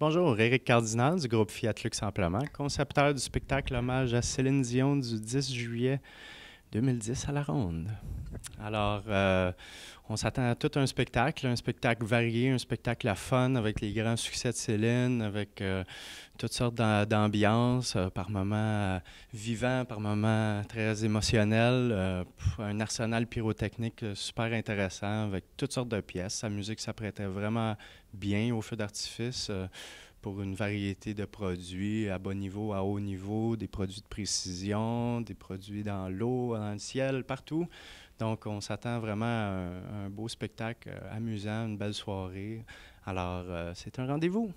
Bonjour, Eric Cardinal du groupe Fiat Lux Amplement, concepteur du spectacle hommage à Céline Dion du 10 juillet 2010 à la Ronde. Alors, euh, on s'attend à tout un spectacle, un spectacle varié, un spectacle à fun avec les grands succès de Céline, avec euh, toutes sortes d'ambiances, euh, par moments vivants, par moments très émotionnels, un arsenal pyrotechnique super intéressant avec toutes sortes de pièces. Sa musique s'apprêtait vraiment bien au feu d'artifice pour une variété de produits à bon niveau, à haut niveau, des produits de précision, des produits dans l'eau, dans le ciel, partout. Donc, on s'attend vraiment à un, beau spectacle euh, amusant, une belle soirée. Alors, euh, c'est un rendez-vous.